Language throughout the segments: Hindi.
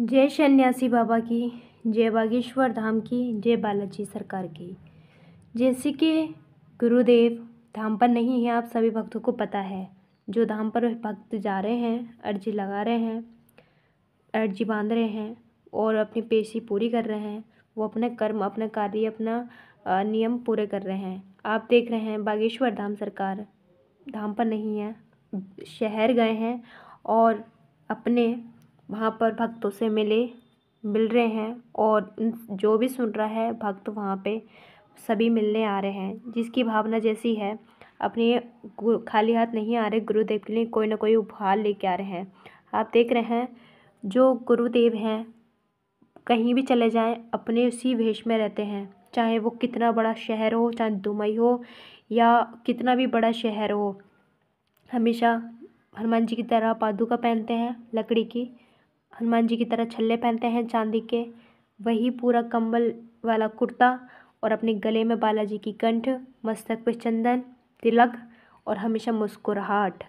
जय सन्यासी बाबा की जय बागेश्वर धाम की जय बालाजी सरकार की जैसे कि गुरुदेव धाम पर नहीं है आप सभी भक्तों को पता है जो धाम पर भक्त जा रहे हैं अर्जी लगा रहे हैं अर्जी बांध रहे हैं और अपनी पेशी पूरी कर रहे हैं वो अपने कर्म अपना कार्य अपना नियम पूरे कर रहे हैं आप देख रहे हैं बागेश्वर धाम सरकार धाम पर नहीं है शहर गए हैं और अपने वहाँ पर भक्तों से मिले मिल रहे हैं और जो भी सुन रहा है भक्त वहाँ पर सभी मिलने आ रहे हैं जिसकी भावना जैसी है अपने खाली हाथ नहीं आ रहे गुरुदेव के लिए कोई ना कोई उपहार लेके आ रहे हैं आप देख रहे हैं जो गुरुदेव हैं कहीं भी चले जाएं अपने उसी भेष में रहते हैं चाहे वो कितना बड़ा शहर हो चाहे दुमई हो या कितना भी बड़ा शहर हो हमेशा हनुमान जी की तरह पादुका पहनते हैं लकड़ी की हनुमान जी की तरह छल्ले पहनते हैं चांदी के वही पूरा कम्बल वाला कुर्ता और अपने गले में बालाजी की कंठ मस्तक पर चंदन तिलक और हमेशा मुस्कुराहट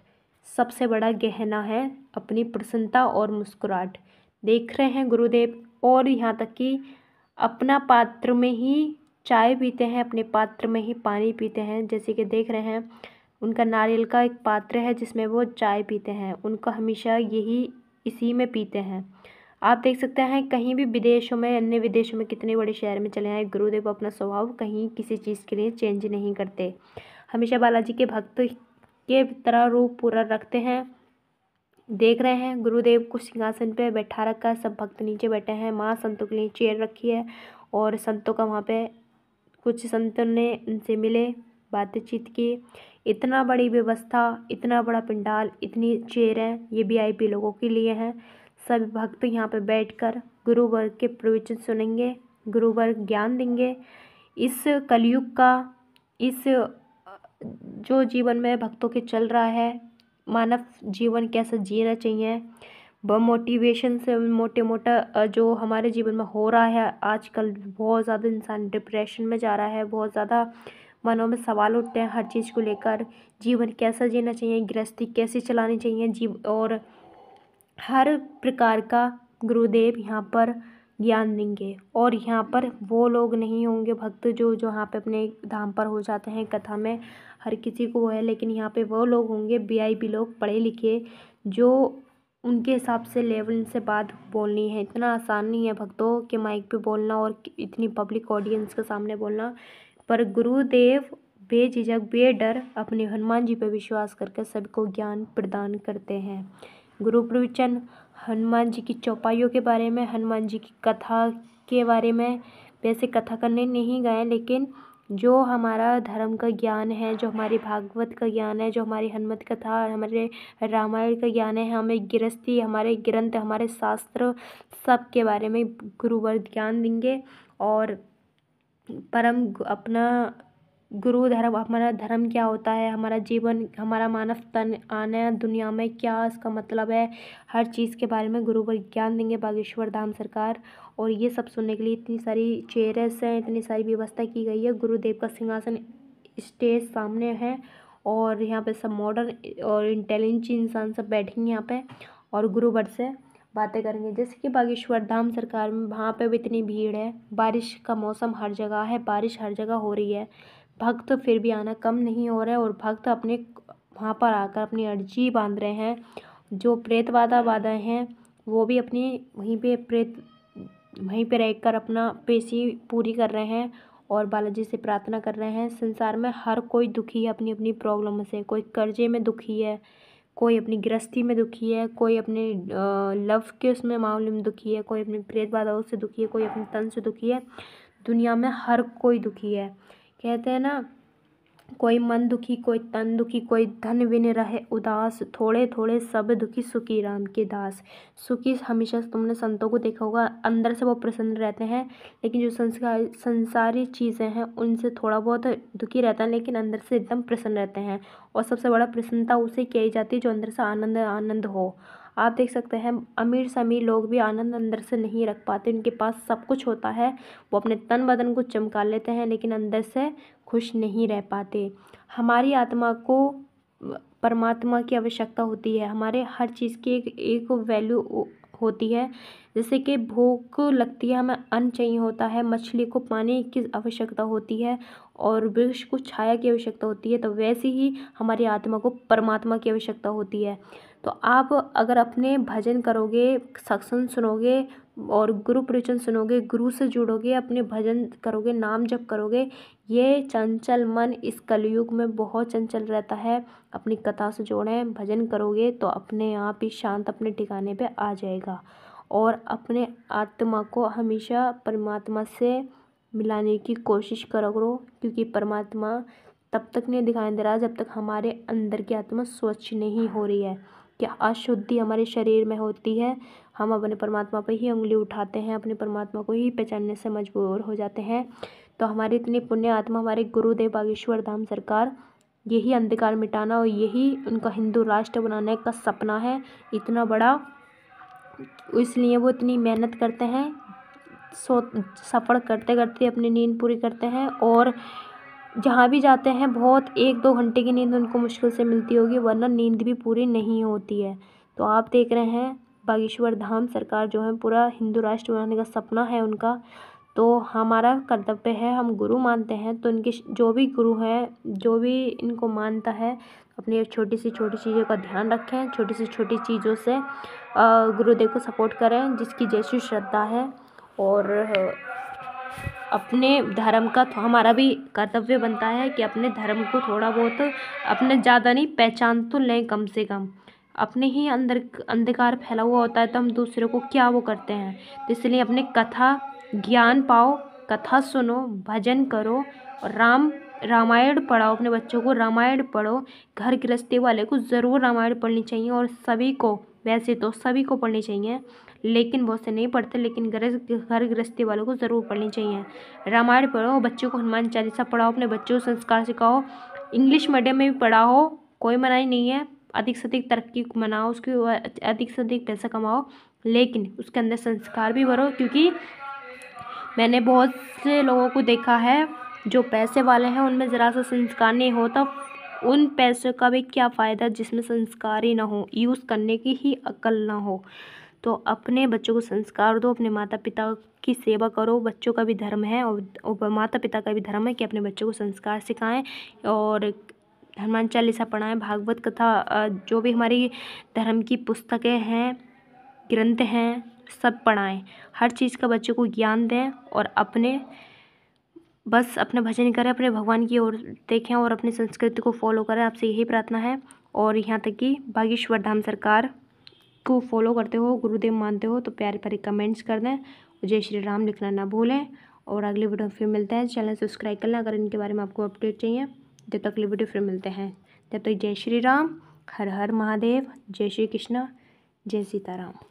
सबसे बड़ा गहना है अपनी प्रसन्नता और मुस्कुराहट देख रहे हैं गुरुदेव और यहाँ तक कि अपना पात्र में ही चाय पीते हैं अपने पात्र में ही पानी पीते हैं जैसे कि देख रहे हैं उनका नारियल का एक पात्र है जिसमें वो चाय पीते हैं उनका हमेशा यही इसी में पीते हैं आप देख सकते हैं कहीं भी विदेशों में अन्य विदेशों में कितने बड़े शहर में चले आए गुरुदेव अपना स्वभाव कहीं किसी चीज़ के लिए चेंज नहीं करते हमेशा बालाजी के भक्त के तरह रूप पूरा रखते हैं देख रहे हैं गुरुदेव को सिंहासन पर बैठा रखा है सब भक्त नीचे बैठे हैं माँ संतों के लिए चेयर रखी है और संतों का वहाँ पे कुछ संतों ने उनसे मिले बातचीत की इतना बड़ी व्यवस्था इतना बड़ा पंडाल इतनी चेयरें ये वीआईपी लोगों के लिए हैं सभी भक्त यहाँ पर बैठकर कर गुरुवर्ग के प्रवचन सुनेंगे गुरुवर्ग ज्ञान देंगे इस कलयुग का इस जो जीवन में भक्तों के चल रहा है मानव जीवन कैसा जीना चाहिए व मोटिवेशन से मोटे मोटा जो हमारे जीवन में हो रहा है आजकल बहुत ज़्यादा इंसान डिप्रेशन में जा रहा है बहुत ज़्यादा मनों में सवाल उठते हैं हर चीज़ को लेकर जीवन कैसा जीना चाहिए गृहस्थी कैसे चलानी चाहिए जीव और हर प्रकार का गुरुदेव यहाँ पर ज्ञान देंगे और यहाँ पर वो लोग नहीं होंगे भक्त जो जो यहाँ पे अपने धाम पर हो जाते हैं कथा में हर किसी को वो है लेकिन यहाँ पे वो लोग होंगे बी लोग पढ़े लिखे जो उनके हिसाब से लेवल से बात बोलनी है इतना आसान नहीं है भक्तों के माइक पे बोलना और इतनी पब्लिक ऑडियंस के सामने बोलना पर गुरुदेव बेझिझक बेडर अपने हनुमान जी पर विश्वास करके सबको ज्ञान प्रदान करते हैं गुरु प्रवचन हनुमान जी की चौपाइयों के बारे में हनुमान जी की कथा के बारे में वैसे कथा करने नहीं गए लेकिन जो हमारा धर्म का ज्ञान है जो हमारी भागवत का ज्ञान है जो हमारी हनुमत कथा हमारे रामायण का ज्ञान है हमें गृहस्थी हमारे ग्रंथ हमारे शास्त्र सब के बारे में गुरुवर ज्ञान देंगे और परम अपना गुरु धर्म हमारा धर्म क्या होता है हमारा जीवन हमारा मानव तन आना दुनिया में क्या इसका मतलब है हर चीज़ के बारे में गुरु पर ज्ञान देंगे बागेश्वर धाम सरकार और ये सब सुनने के लिए इतनी सारी चेयरस हैं इतनी सारी व्यवस्था की गई है गुरुदेव का सिंहासन स्टेज सामने है और यहाँ पे सब मॉडर्न और इंटेलिजेंट इंसान सब बैठेंगे यहाँ पे और गुरुवर से बातें करेंगे जैसे कि बागेश्वर धाम सरकार में वहाँ पर भी इतनी भीड़ है बारिश का मौसम हर जगह है बारिश हर जगह हो रही है भक्त फिर भी आना कम नहीं हो रहा है और भक्त अपने वहाँ पर आकर अपनी अर्जी बांध रहे हैं जो प्रेतवादा वादा हैं वो भी अपनी वहीं पे प्रेत वहीं पे कर अपना पेशी पूरी कर रहे हैं और बालाजी से प्रार्थना कर रहे हैं संसार में हर कोई दुखी है अपनी अपनी प्रॉब्लम से कोई कर्जे में दुखी है कोई अपनी गृहस्थी में दुखी है कोई अपने लव के उसमें मामले में दुखी है कोई अपने प्रेत बाधाओं से दुखी है कोई अपने तन से दुखी है दुनिया में हर कोई दुखी है कहते हैं ना कोई मन दुखी कोई तन दुखी कोई धन विन रहे उदास थोड़े थोड़े सब दुखी सुखी राम के दास सुखी हमेशा तुमने संतों को देखा होगा अंदर से वो प्रसन्न रहते हैं लेकिन जो संस्कार संसारी चीज़ें हैं उनसे थोड़ा बहुत दुखी रहता है लेकिन अंदर से एकदम प्रसन्न रहते हैं और सबसे बड़ा प्रसन्नता उसे कही जाती है जो अंदर से आनंद आनंद हो आप देख सकते हैं अमीर से अमीर लोग भी आनंद अंदर से नहीं रख पाते उनके पास सब कुछ होता है वो अपने तन बदन को चमका लेते हैं लेकिन अंदर से खुश नहीं रह पाते हमारी आत्मा को परमात्मा की आवश्यकता होती है हमारे हर चीज़ की एक एक वैल्यू होती है जैसे कि भूख लगती है हमें अन्न चाहिए होता है मछली को पानी की आवश्यकता होती है और वृक्ष को छाया की आवश्यकता होती है तो वैसे ही हमारी आत्मा को परमात्मा की आवश्यकता होती है तो आप अगर अपने भजन करोगे सत्संग सुनोगे और गुरु प्रवचन सुनोगे गुरु से जुड़ोगे अपने भजन करोगे नाम जप करोगे ये चंचल मन इस कलयुग में बहुत चंचल रहता है अपनी कथा से जोड़ें भजन करोगे तो अपने आप ही शांत अपने ठिकाने पे आ जाएगा और अपने आत्मा को हमेशा परमात्मा से मिलाने की कोशिश करो क्योंकि परमात्मा तब तक नहीं दिखाई दे रहा जब तक हमारे अंदर की आत्मा स्वच्छ नहीं हो रही है क्या अशुद्धि हमारे शरीर में होती है हम अपने परमात्मा पर ही उंगली उठाते हैं अपने परमात्मा को ही पहचानने से मजबूर हो जाते हैं तो हमारी इतनी पुण्य आत्मा हमारे गुरुदेव बागेश्वर धाम सरकार यही अंधकार मिटाना और यही उनका हिंदू राष्ट्र बनाने का सपना है इतना बड़ा इसलिए वो इतनी मेहनत करते हैं सो सफ़र करते करते अपनी नींद पूरी करते हैं और जहाँ भी जाते हैं बहुत एक दो घंटे की नींद उनको मुश्किल से मिलती होगी वरना नींद भी पूरी नहीं होती है तो आप देख रहे हैं बागेश्वर धाम सरकार जो है पूरा हिंदू राष्ट्र बनाने का सपना है उनका तो हमारा कर्तव्य है हम गुरु मानते हैं तो इनके जो भी गुरु हैं जो भी इनको मानता है अपनी छोटी सी छोटी चीज़ों का ध्यान रखें छोटी सी छोटी चीज़ों से गुरुदेव को सपोर्ट करें जिसकी जैसी श्रद्धा है और अपने धर्म का हमारा भी कर्तव्य बनता है कि अपने धर्म को थोड़ा बहुत अपने ज़्यादा नहीं पहचान तो लें कम से कम अपने ही अंदर अंधकार फैला हुआ होता है तो हम दूसरे को क्या वो करते हैं तो इसलिए अपने कथा ज्ञान पाओ कथा सुनो भजन करो और राम रामायण पढ़ाओ अपने बच्चों को रामायण पढ़ो घर गृहस्थी वाले को ज़रूर रामायण पढ़नी चाहिए और सभी को वैसे तो सभी को पढ़नी चाहिए लेकिन बहुत से नहीं पढ़ते लेकिन घर गृहस्थी वालों को ज़रूर पढ़नी चाहिए रामायण पढ़ो बच्चों को हनुमान चालीसा पढ़ाओ अपने बच्चों को संस्कार सिखाओ इंग्लिश मीडियम में भी पढ़ाओ कोई मनाही नहीं है अधिक से अधिक तरक्की मनाओ उसके अधिक से अधिक पैसा कमाओ लेकिन उसके अंदर संस्कार भी भरो क्योंकि मैंने बहुत से लोगों को देखा है जो पैसे वाले हैं उनमें ज़रा सा संस्कार नहीं होता उन पैसों का भी क्या फ़ायदा जिसमें संस्कार ही ना हो यूज़ करने की ही अकल ना हो तो अपने बच्चों को संस्कार दो अपने माता पिता की सेवा करो बच्चों का भी धर्म है और, और माता पिता का भी धर्म है कि अपने बच्चों को संस्कार सिखाएं और हनुमान चालीसा पढ़ाएँ भागवत कथा जो भी हमारी धर्म की पुस्तकें हैं ग्रंथ हैं सब पढ़ाएँ हर चीज़ का बच्चों को ज्ञान दें और अपने बस अपना भजन करें अपने भगवान की ओर देखें और अपनी संस्कृति को फॉलो करें आपसे यही प्रार्थना है और यहाँ तक कि बागेश्वर धाम सरकार को फॉलो करते हो गुरुदेव मानते हो तो प्यारे प्यारे कमेंट्स कर दें जय श्री राम लिखना ना भूलें और अगले वीडियो फिर मिलते हैं चैनल सब्सक्राइब कर लें अगर इनके बारे में आपको अपडेट चाहिए जब तक लिए वीडियो फिर मिलते हैं तब तक जय श्री राम हर हर महादेव जय श्री कृष्णा जय सीताराम